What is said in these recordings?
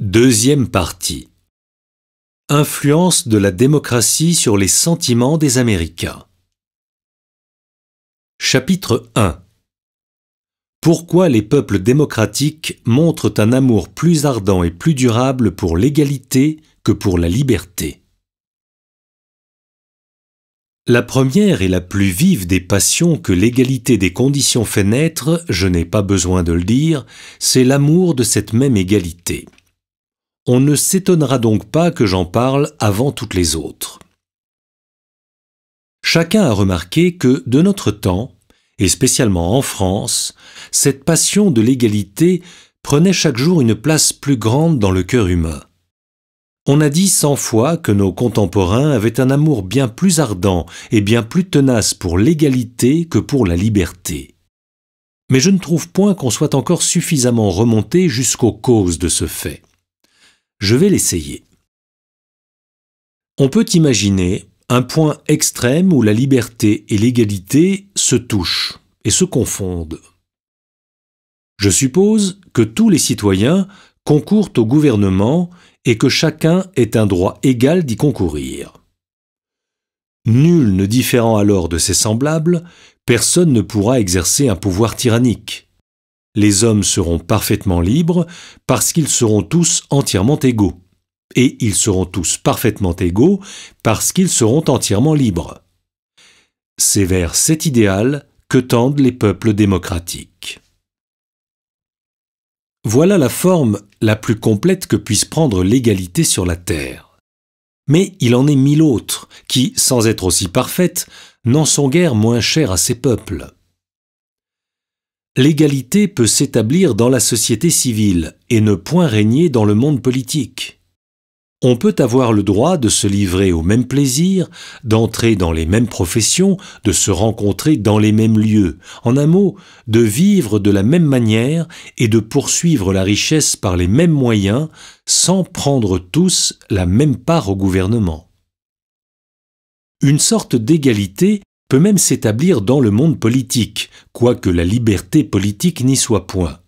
Deuxième partie. Influence de la démocratie sur les sentiments des Américains. Chapitre 1 Pourquoi les peuples démocratiques montrent un amour plus ardent et plus durable pour l'égalité que pour la liberté La première et la plus vive des passions que l'égalité des conditions fait naître, je n'ai pas besoin de le dire, c'est l'amour de cette même égalité. On ne s'étonnera donc pas que j'en parle avant toutes les autres. Chacun a remarqué que, de notre temps, et spécialement en France, cette passion de l'égalité prenait chaque jour une place plus grande dans le cœur humain. On a dit cent fois que nos contemporains avaient un amour bien plus ardent et bien plus tenace pour l'égalité que pour la liberté. Mais je ne trouve point qu'on soit encore suffisamment remonté jusqu'aux causes de ce fait. Je vais l'essayer. On peut imaginer un point extrême où la liberté et l'égalité se touchent et se confondent. Je suppose que tous les citoyens concourent au gouvernement et que chacun ait un droit égal d'y concourir. Nul ne différant alors de ses semblables, personne ne pourra exercer un pouvoir tyrannique les hommes seront parfaitement libres parce qu'ils seront tous entièrement égaux. Et ils seront tous parfaitement égaux parce qu'ils seront entièrement libres. C'est vers cet idéal que tendent les peuples démocratiques. Voilà la forme la plus complète que puisse prendre l'égalité sur la Terre. Mais il en est mille autres qui, sans être aussi parfaites, n'en sont guère moins chères à ces peuples. L'égalité peut s'établir dans la société civile et ne point régner dans le monde politique. On peut avoir le droit de se livrer aux mêmes plaisirs, d'entrer dans les mêmes professions, de se rencontrer dans les mêmes lieux, en un mot, de vivre de la même manière et de poursuivre la richesse par les mêmes moyens, sans prendre tous la même part au gouvernement. Une sorte d'égalité peut même s'établir dans le monde politique, quoique la liberté politique n'y soit point.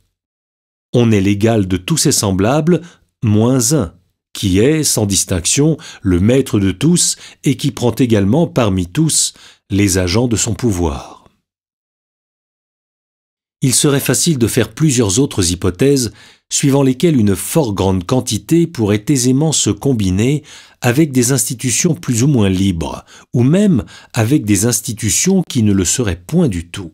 On est l'égal de tous ses semblables, moins un, qui est, sans distinction, le maître de tous et qui prend également parmi tous les agents de son pouvoir il serait facile de faire plusieurs autres hypothèses suivant lesquelles une fort grande quantité pourrait aisément se combiner avec des institutions plus ou moins libres, ou même avec des institutions qui ne le seraient point du tout.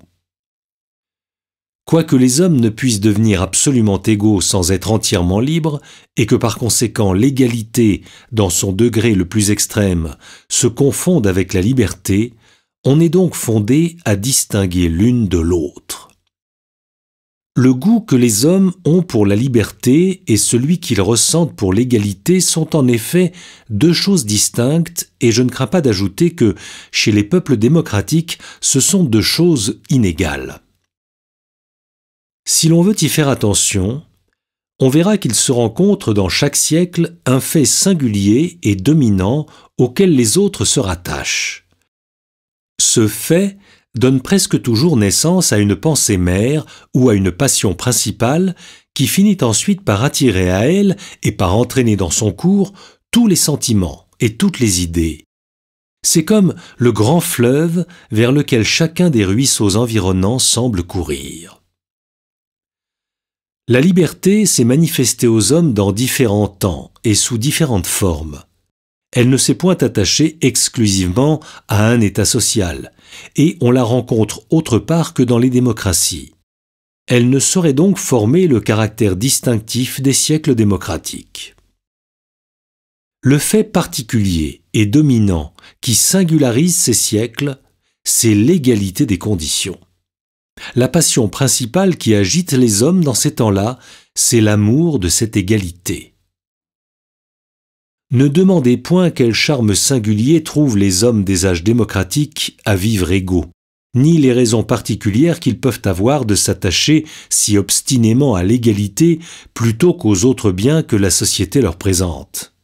Quoique les hommes ne puissent devenir absolument égaux sans être entièrement libres, et que par conséquent l'égalité, dans son degré le plus extrême, se confonde avec la liberté, on est donc fondé à distinguer l'une de l'autre. Le goût que les hommes ont pour la liberté et celui qu'ils ressentent pour l'égalité sont en effet deux choses distinctes et je ne crains pas d'ajouter que chez les peuples démocratiques ce sont deux choses inégales. Si l'on veut y faire attention, on verra qu'il se rencontre dans chaque siècle un fait singulier et dominant auquel les autres se rattachent. Ce fait, donne presque toujours naissance à une pensée mère ou à une passion principale qui finit ensuite par attirer à elle et par entraîner dans son cours tous les sentiments et toutes les idées. C'est comme le grand fleuve vers lequel chacun des ruisseaux environnants semble courir. La liberté s'est manifestée aux hommes dans différents temps et sous différentes formes. Elle ne s'est point attachée exclusivement à un État social, et on la rencontre autre part que dans les démocraties. Elle ne saurait donc former le caractère distinctif des siècles démocratiques. Le fait particulier et dominant qui singularise ces siècles, c'est l'égalité des conditions. La passion principale qui agite les hommes dans ces temps-là, c'est l'amour de cette égalité. Ne demandez point quel charme singulier trouvent les hommes des âges démocratiques à vivre égaux, ni les raisons particulières qu'ils peuvent avoir de s'attacher si obstinément à l'égalité plutôt qu'aux autres biens que la société leur présente.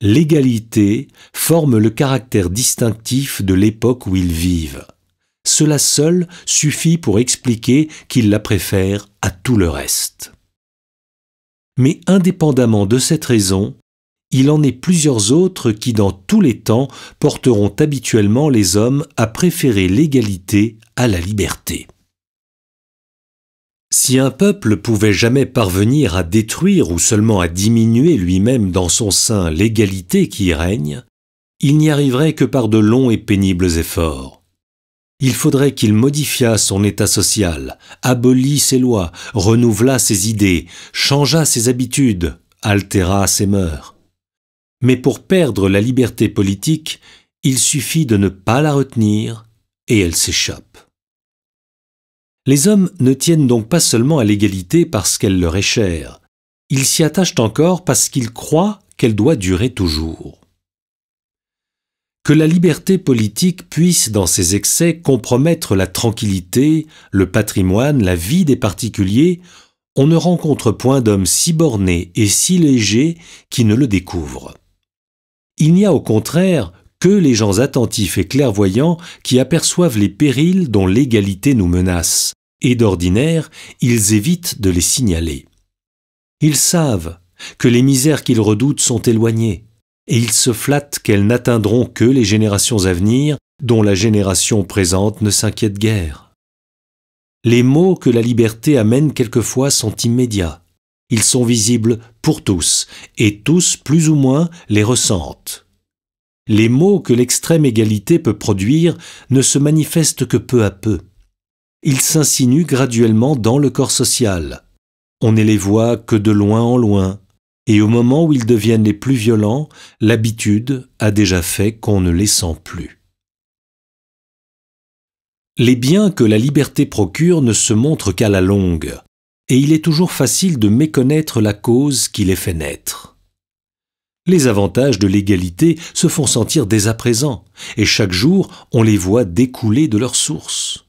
L'égalité forme le caractère distinctif de l'époque où ils vivent. Cela seul suffit pour expliquer qu'ils la préfèrent à tout le reste. Mais indépendamment de cette raison, il en est plusieurs autres qui dans tous les temps porteront habituellement les hommes à préférer l'égalité à la liberté. Si un peuple pouvait jamais parvenir à détruire ou seulement à diminuer lui-même dans son sein l'égalité qui y règne, il n'y arriverait que par de longs et pénibles efforts. Il faudrait qu'il modifiât son état social, abolît ses lois, renouvelât ses idées, changeât ses habitudes, altéra ses mœurs. Mais pour perdre la liberté politique, il suffit de ne pas la retenir et elle s'échappe. Les hommes ne tiennent donc pas seulement à l'égalité parce qu'elle leur est chère, ils s'y attachent encore parce qu'ils croient qu'elle doit durer toujours. Que la liberté politique puisse, dans ses excès, compromettre la tranquillité, le patrimoine, la vie des particuliers, on ne rencontre point d'hommes si bornés et si légers qui ne le découvrent. Il n'y a au contraire que les gens attentifs et clairvoyants qui aperçoivent les périls dont l'égalité nous menace, et d'ordinaire, ils évitent de les signaler. Ils savent que les misères qu'ils redoutent sont éloignées, et ils se flattent qu'elles n'atteindront que les générations à venir dont la génération présente ne s'inquiète guère. Les maux que la liberté amène quelquefois sont immédiats, ils sont visibles pour tous, et tous plus ou moins les ressentent. Les maux que l'extrême égalité peut produire ne se manifestent que peu à peu. Ils s'insinuent graduellement dans le corps social. On ne les voit que de loin en loin, et au moment où ils deviennent les plus violents, l'habitude a déjà fait qu'on ne les sent plus. Les biens que la liberté procure ne se montrent qu'à la longue et il est toujours facile de méconnaître la cause qui les fait naître. Les avantages de l'égalité se font sentir dès à présent, et chaque jour on les voit découler de leur source.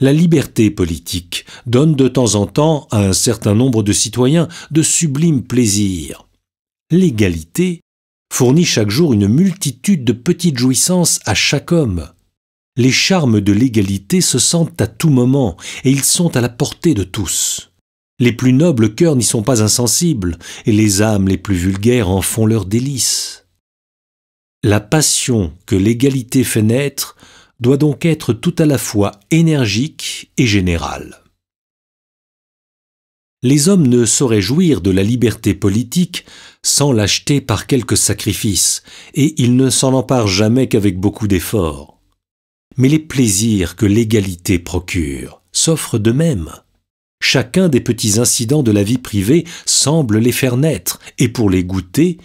La liberté politique donne de temps en temps à un certain nombre de citoyens de sublimes plaisirs. L'égalité fournit chaque jour une multitude de petites jouissances à chaque homme, les charmes de l'égalité se sentent à tout moment et ils sont à la portée de tous. Les plus nobles cœurs n'y sont pas insensibles et les âmes les plus vulgaires en font leur délice. La passion que l'égalité fait naître doit donc être tout à la fois énergique et générale. Les hommes ne sauraient jouir de la liberté politique sans l'acheter par quelques sacrifices, et ils ne s'en emparent jamais qu'avec beaucoup d'efforts mais les plaisirs que l'égalité procure s'offrent d'eux-mêmes. Chacun des petits incidents de la vie privée semble les faire naître, et pour les goûter,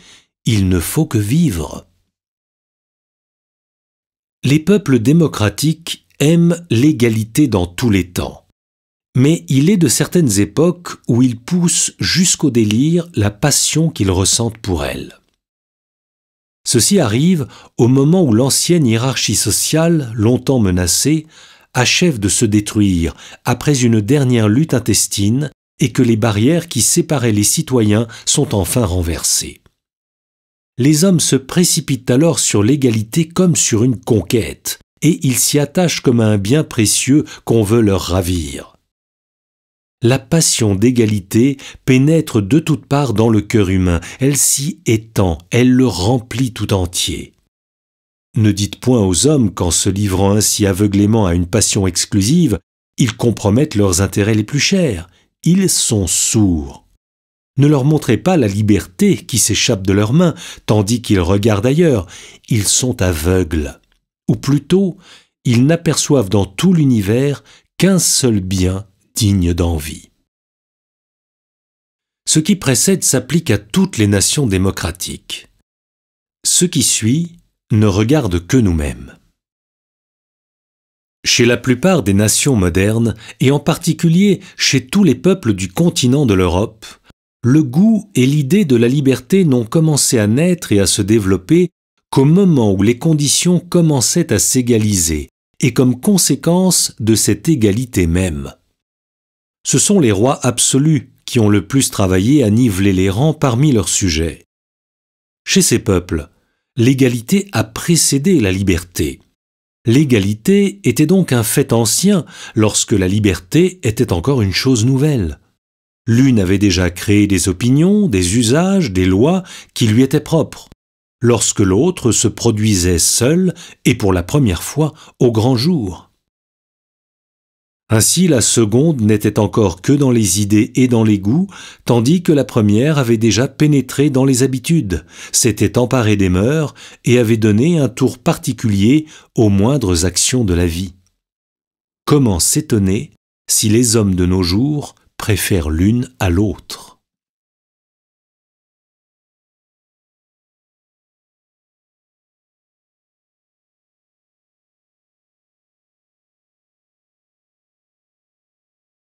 il ne faut que vivre. Les peuples démocratiques aiment l'égalité dans tous les temps. Mais il est de certaines époques où ils poussent jusqu'au délire la passion qu'ils ressentent pour elle. Ceci arrive au moment où l'ancienne hiérarchie sociale, longtemps menacée, achève de se détruire après une dernière lutte intestine et que les barrières qui séparaient les citoyens sont enfin renversées. Les hommes se précipitent alors sur l'égalité comme sur une conquête, et ils s'y attachent comme à un bien précieux qu'on veut leur ravir. La passion d'égalité pénètre de toutes parts dans le cœur humain, elle s'y étend, elle le remplit tout entier. Ne dites point aux hommes qu'en se livrant ainsi aveuglément à une passion exclusive, ils compromettent leurs intérêts les plus chers, ils sont sourds. Ne leur montrez pas la liberté qui s'échappe de leurs mains, tandis qu'ils regardent ailleurs, ils sont aveugles. Ou plutôt, ils n'aperçoivent dans tout l'univers qu'un seul bien digne d'envie. Ce qui précède s'applique à toutes les nations démocratiques. Ce qui suit ne regarde que nous-mêmes. Chez la plupart des nations modernes, et en particulier chez tous les peuples du continent de l'Europe, le goût et l'idée de la liberté n'ont commencé à naître et à se développer qu'au moment où les conditions commençaient à s'égaliser, et comme conséquence de cette égalité même ce sont les rois absolus qui ont le plus travaillé à niveler les rangs parmi leurs sujets. Chez ces peuples, l'égalité a précédé la liberté. L'égalité était donc un fait ancien lorsque la liberté était encore une chose nouvelle. L'une avait déjà créé des opinions, des usages, des lois qui lui étaient propres, lorsque l'autre se produisait seule et pour la première fois au grand jour. Ainsi, la seconde n'était encore que dans les idées et dans les goûts, tandis que la première avait déjà pénétré dans les habitudes, s'était emparée des mœurs et avait donné un tour particulier aux moindres actions de la vie. Comment s'étonner si les hommes de nos jours préfèrent l'une à l'autre